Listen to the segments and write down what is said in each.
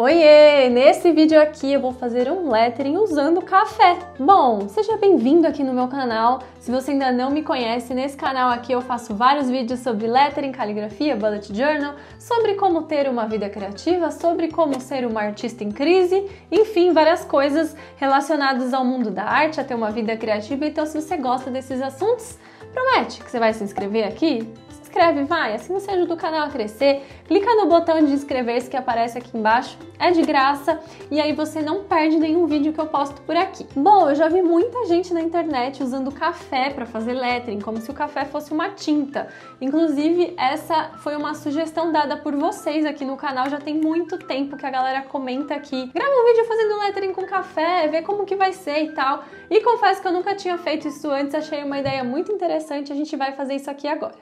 Oiê! Nesse vídeo aqui eu vou fazer um lettering usando café. Bom, seja bem-vindo aqui no meu canal. Se você ainda não me conhece, nesse canal aqui eu faço vários vídeos sobre lettering, caligrafia, bullet journal, sobre como ter uma vida criativa, sobre como ser uma artista em crise, enfim, várias coisas relacionadas ao mundo da arte, a ter uma vida criativa. Então, se você gosta desses assuntos, promete que você vai se inscrever aqui inscreve, vai, assim você ajuda o canal a crescer. Clica no botão de inscrever-se que aparece aqui embaixo, é de graça e aí você não perde nenhum vídeo que eu posto por aqui. Bom, eu já vi muita gente na internet usando café para fazer lettering, como se o café fosse uma tinta. Inclusive, essa foi uma sugestão dada por vocês aqui no canal, já tem muito tempo que a galera comenta aqui. Grava um vídeo fazendo lettering com café, vê como que vai ser e tal. E confesso que eu nunca tinha feito isso antes, achei uma ideia muito interessante, a gente vai fazer isso aqui agora.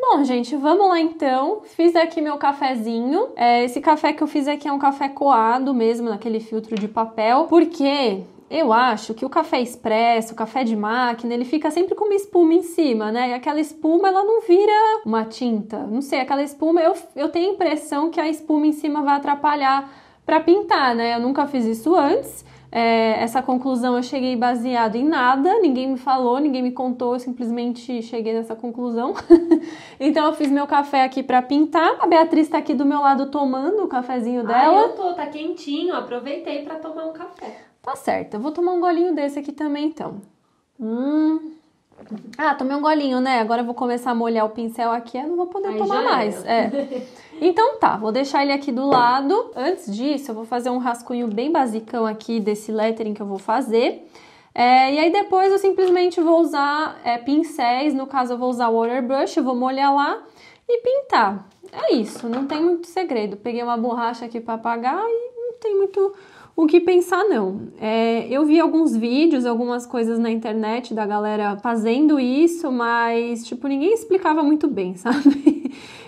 Bom, gente, vamos lá então. Fiz aqui meu cafezinho. É, esse café que eu fiz aqui é um café coado mesmo, naquele filtro de papel, porque eu acho que o café expresso, o café de máquina, ele fica sempre com uma espuma em cima, né? E aquela espuma, ela não vira uma tinta. Não sei, aquela espuma, eu, eu tenho a impressão que a espuma em cima vai atrapalhar para pintar, né? Eu nunca fiz isso antes. É, essa conclusão eu cheguei baseado em nada, ninguém me falou, ninguém me contou, eu simplesmente cheguei nessa conclusão. então eu fiz meu café aqui para pintar. A Beatriz tá aqui do meu lado tomando o cafezinho dela. Ah, eu tô, tá quentinho, aproveitei para tomar um café. Tá certo, eu vou tomar um golinho desse aqui também então. Hum. Ah, tomei um golinho, né? Agora eu vou começar a molhar o pincel aqui, eu não vou poder Aí tomar mais. É. Então tá, vou deixar ele aqui do lado. Antes disso, eu vou fazer um rascunho bem basicão aqui desse lettering que eu vou fazer. É, e aí depois eu simplesmente vou usar é, pincéis, no caso eu vou usar water brush, eu vou molhar lá e pintar. É isso, não tem muito segredo. Peguei uma borracha aqui para apagar e não tem muito o que pensar não. É, eu vi alguns vídeos, algumas coisas na internet da galera fazendo isso, mas tipo ninguém explicava muito bem, sabe?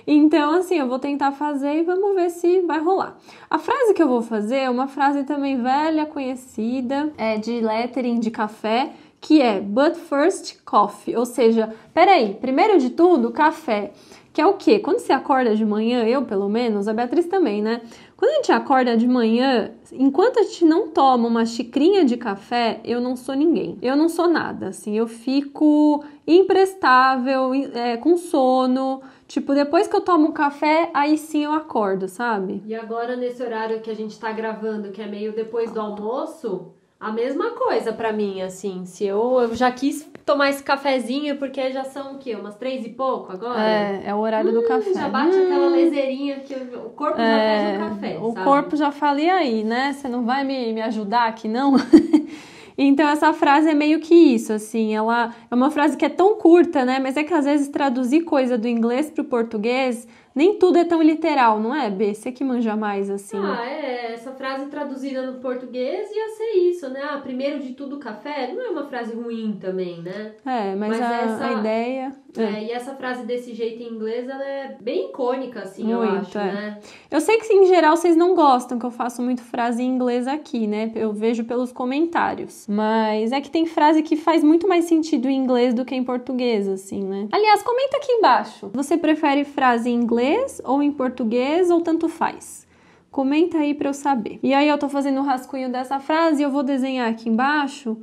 Então, assim, eu vou tentar fazer e vamos ver se vai rolar. A frase que eu vou fazer é uma frase também velha, conhecida, é de lettering de café, que é but first coffee, ou seja, peraí, primeiro de tudo, café. Que é o quê? Quando você acorda de manhã, eu pelo menos, a Beatriz também, né? Quando a gente acorda de manhã, enquanto a gente não toma uma xicrinha de café, eu não sou ninguém. Eu não sou nada, assim. Eu fico imprestável, é, com sono. Tipo, depois que eu tomo um café, aí sim eu acordo, sabe? E agora, nesse horário que a gente tá gravando, que é meio depois do almoço, a mesma coisa para mim, assim, se eu, eu já quis tomar esse cafezinho, porque já são o quê? Umas três e pouco agora? É, é o horário hum, do café. Já bate hum. aquela lezeirinha que o corpo já bebe é, pede o café. O sabe? corpo já fala, e aí, né? Você não vai me, me ajudar aqui, não? então essa frase é meio que isso, assim, ela é uma frase que é tão curta, né? Mas é que às vezes traduzir coisa do inglês para o português nem tudo é tão literal, não é, B? Você que manja mais, assim. Ah, é. Essa frase traduzida no português ia ser isso, né? Ah, primeiro de tudo, café. Não é uma frase ruim também, né? É, mas, mas a, essa, a ideia... É, é. e essa frase desse jeito em inglês, ela é bem icônica, assim, muito, eu acho, é. né? Eu sei que, em geral, vocês não gostam que eu faço muito frase em inglês aqui, né? Eu vejo pelos comentários. Mas é que tem frase que faz muito mais sentido em inglês do que em português, assim, né? Aliás, comenta aqui embaixo. Você prefere frase em inglês inglês ou em português ou tanto faz? Comenta aí para eu saber. E aí eu tô fazendo o um rascunho dessa frase e eu vou desenhar aqui embaixo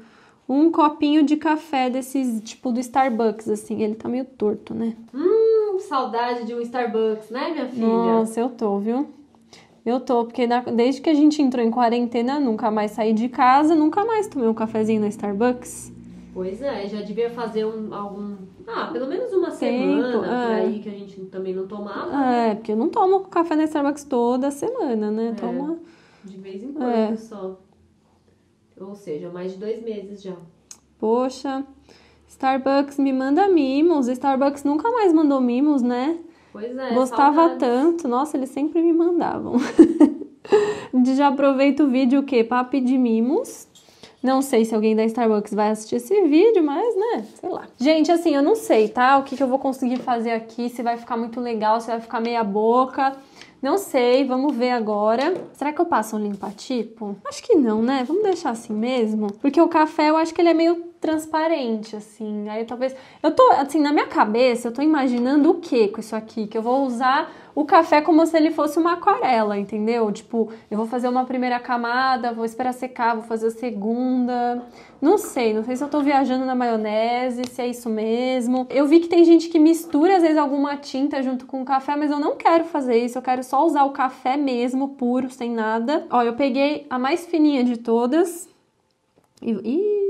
um copinho de café desses, tipo, do Starbucks, assim. Ele tá meio torto, né? Hum, saudade de um Starbucks, né, minha filha? Nossa, eu tô, viu? Eu tô, porque na, desde que a gente entrou em quarentena, nunca mais saí de casa, nunca mais tomei um cafezinho na Starbucks. Pois é, já devia fazer um, algum. Ah, pelo menos uma semana é. aí que a gente também não tomava. É, porque eu não tomo café na Starbucks toda semana, né? É, Toma. De vez em quando é. só. Ou seja, mais de dois meses já. Poxa, Starbucks me manda mimos. Starbucks nunca mais mandou mimos, né? Pois é. Gostava saudades. tanto. Nossa, eles sempre me mandavam. já aproveita o vídeo o quê? Pra pedir mimos não sei se alguém da Starbucks vai assistir esse vídeo, mas né, sei lá. Gente, assim, eu não sei, tá? O que, que eu vou conseguir fazer aqui, se vai ficar muito legal, se vai ficar meia boca. Não sei, vamos ver agora. Será que eu passo um limpa tipo? Acho que não, né? Vamos deixar assim mesmo. Porque o café eu acho que ele é meio transparente, assim. Aí talvez. Eu tô, assim, na minha cabeça, eu tô imaginando o que com isso aqui? Que eu vou usar o café como se ele fosse uma aquarela, entendeu? Tipo, eu vou fazer uma primeira camada, vou esperar secar, vou fazer a segunda. Não sei, não sei se eu tô viajando na maionese, se é isso mesmo. Eu vi que tem gente que mistura, às vezes, alguma tinta junto com o café, mas eu não quero fazer isso, eu quero só usar o café mesmo, puro, sem nada. Ó, eu peguei a mais fininha de todas. E. Ih,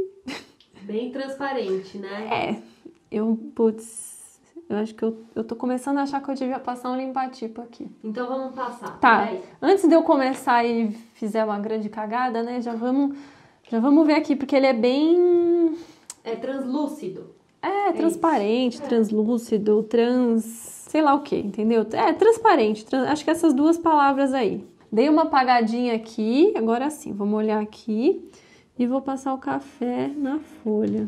Bem transparente, né? É. Eu, putz, eu acho que eu, eu tô começando a achar que eu devia passar um limpa-tipo aqui. Então vamos passar. Tá. Né? Antes de eu começar e fizer uma grande cagada, né? Já vamos, já vamos ver aqui, porque ele é bem. É translúcido. É, é transparente, isso. É. translúcido, trans. Sei lá o que, entendeu? É, transparente. Trans... Acho que essas duas palavras aí. Dei uma apagadinha aqui, agora sim, vamos olhar aqui e vou passar o café na folha.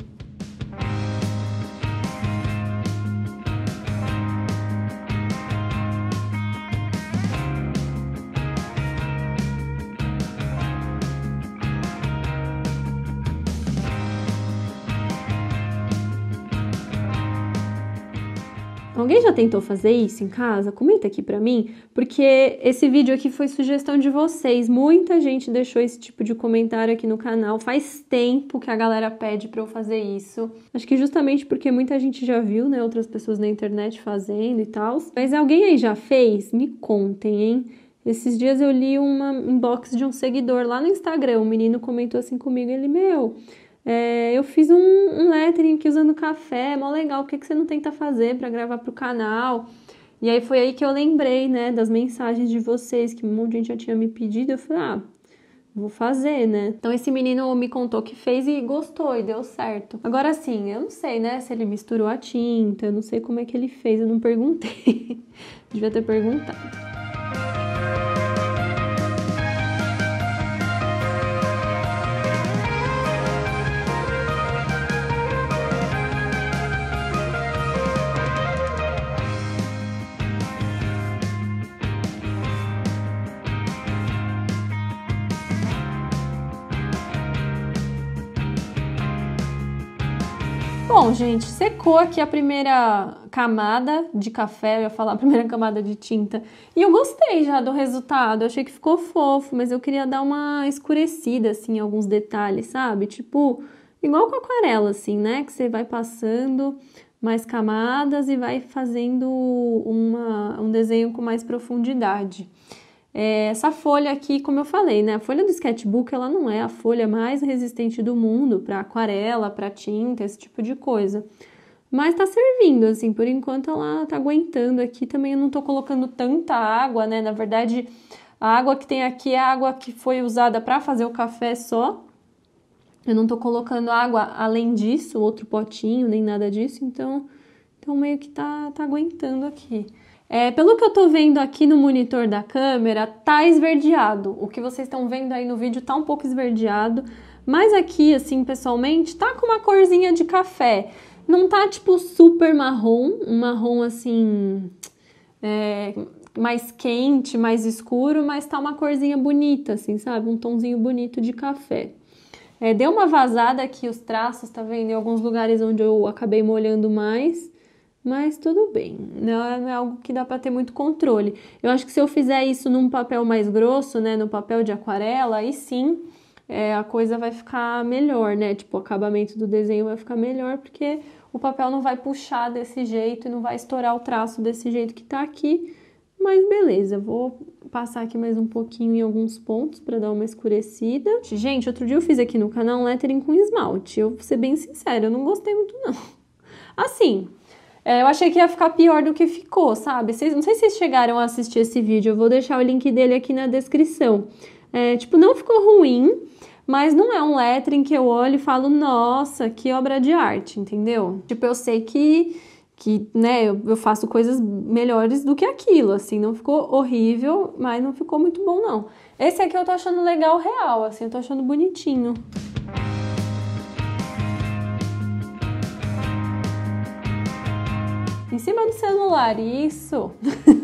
Alguém já tentou fazer isso em casa? Comenta aqui pra mim, porque esse vídeo aqui foi sugestão de vocês. Muita gente deixou esse tipo de comentário aqui no canal. Faz tempo que a galera pede pra eu fazer isso. Acho que justamente porque muita gente já viu, né? Outras pessoas na internet fazendo e tal. Mas alguém aí já fez? Me contem, hein? Esses dias eu li uma inbox de um seguidor lá no Instagram. O menino comentou assim comigo: ele, meu, é, eu fiz um, um, lettering aqui usando café, é mó legal, o que, que você não tenta fazer para gravar pro canal? E aí foi aí que eu lembrei, né, das mensagens de vocês, que um monte de gente já tinha me pedido, eu falei, ah, vou fazer, né? Então esse menino me contou que fez e gostou e deu certo. Agora sim, eu não sei, né, se ele misturou a tinta, eu não sei como é que ele fez, eu não perguntei. Devia ter perguntado. Bom, gente, secou aqui a primeira camada de café, eu ia falar a primeira camada de tinta. E eu gostei já do resultado, achei que ficou fofo, mas eu queria dar uma escurecida, assim, em alguns detalhes, sabe? Tipo, igual com aquarela, assim, né? Que você vai passando mais camadas e vai fazendo uma, um desenho com mais profundidade. É, essa folha aqui, como eu falei, né? A folha do sketchbook ela não é a folha mais resistente do mundo para aquarela, para tinta, esse tipo de coisa. Mas tá servindo, assim, por enquanto ela tá aguentando aqui. Também eu não tô colocando tanta água, né? Na verdade, a água que tem aqui é a água que foi usada para fazer o café só. Eu não tô colocando água além disso, outro potinho, nem nada disso, então, então meio que tá, tá aguentando aqui. É, pelo que eu tô vendo aqui no monitor da câmera, tá esverdeado. O que vocês estão vendo aí no vídeo tá um pouco esverdeado, mas aqui, assim, pessoalmente, tá com uma corzinha de café. Não tá, tipo, super marrom, um marrom, assim, é, mais quente, mais escuro, mas tá uma corzinha bonita, assim, sabe? Um tonzinho bonito de café. É, deu uma vazada aqui os traços, tá vendo? Em alguns lugares onde eu acabei molhando mais. Mas tudo bem, né? não é algo que dá para ter muito controle. Eu acho que se eu fizer isso num papel mais grosso, né, no papel de aquarela, aí sim é, a coisa vai ficar melhor, né? Tipo, o acabamento do desenho vai ficar melhor porque o papel não vai puxar desse jeito e não vai estourar o traço desse jeito que tá aqui. Mas beleza, vou passar aqui mais um pouquinho em alguns pontos para dar uma escurecida. Gente, outro dia eu fiz aqui no canal um lettering com esmalte. Eu vou ser bem sincera, eu não gostei muito não. Assim, é, eu achei que ia ficar pior do que ficou, sabe? Vocês, não sei se vocês chegaram a assistir esse vídeo, eu vou deixar o link dele aqui na descrição. É, tipo, não ficou ruim, mas não é um lettering que eu olho e falo, nossa, que obra de arte, entendeu? Tipo, eu sei que, que né, eu, eu faço coisas melhores do que aquilo, assim, não ficou horrível, mas não ficou muito bom, não. Esse aqui eu tô achando legal real, assim, eu tô achando bonitinho. em cima do celular, isso.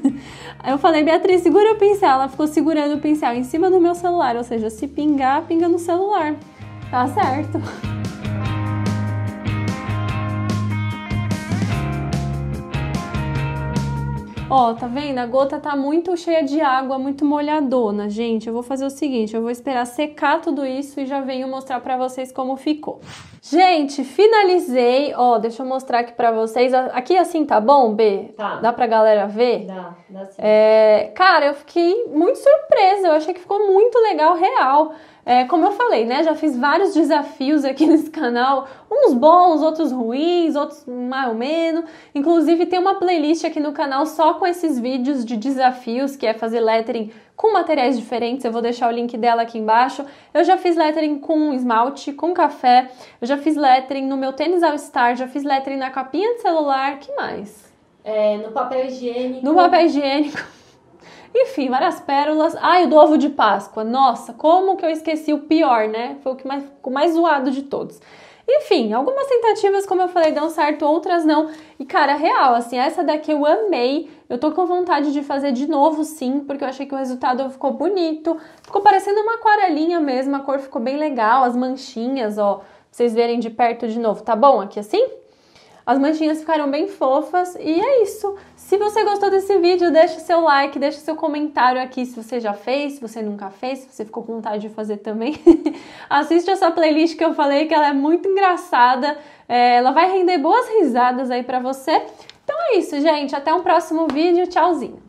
eu falei, Beatriz, segura o pincel. Ela ficou segurando o pincel em cima do meu celular, ou seja, se pingar, pinga no celular. Tá certo. Ó, tá vendo? A gota tá muito cheia de água, muito molhadona, gente. Eu vou fazer o seguinte, eu vou esperar secar tudo isso e já venho mostrar pra vocês como ficou. Gente, finalizei. Ó, deixa eu mostrar aqui pra vocês. Aqui assim tá bom, B? Tá. Dá pra galera ver? Dá, dá sim. É, cara, eu fiquei muito surpresa. Eu achei que ficou muito legal, real. É, como eu falei, né? Já fiz vários desafios aqui nesse canal, uns bons, outros ruins, outros mais ou menos. Inclusive tem uma playlist aqui no canal só com esses vídeos de desafios, que é fazer lettering com materiais diferentes. Eu vou deixar o link dela aqui embaixo. Eu já fiz lettering com esmalte, com café. Eu já fiz lettering no meu tênis All Star, já fiz lettering na capinha de celular. Que mais? É, no papel higiênico. No papel higiênico. Enfim, várias pérolas. Ai, o do ovo de Páscoa. Nossa, como que eu esqueci o pior, né? Foi o que mais, o mais zoado de todos. Enfim, algumas tentativas, como eu falei, dão certo, outras não. E cara, real, assim, essa daqui eu amei. Eu tô com vontade de fazer de novo, sim, porque eu achei que o resultado ficou bonito. Ficou parecendo uma aquarelinha mesmo, a cor ficou bem legal, as manchinhas, ó, pra vocês verem de perto de novo, tá bom? Aqui assim? As manchinhas ficaram bem fofas e é isso. Se você gostou desse vídeo, deixa seu like, deixa seu comentário aqui se você já fez, se você nunca fez, se você ficou com vontade de fazer também. Assiste essa playlist que eu falei que ela é muito engraçada, é, ela vai render boas risadas aí para você. Então é isso, gente. Até um próximo vídeo. Tchauzinho!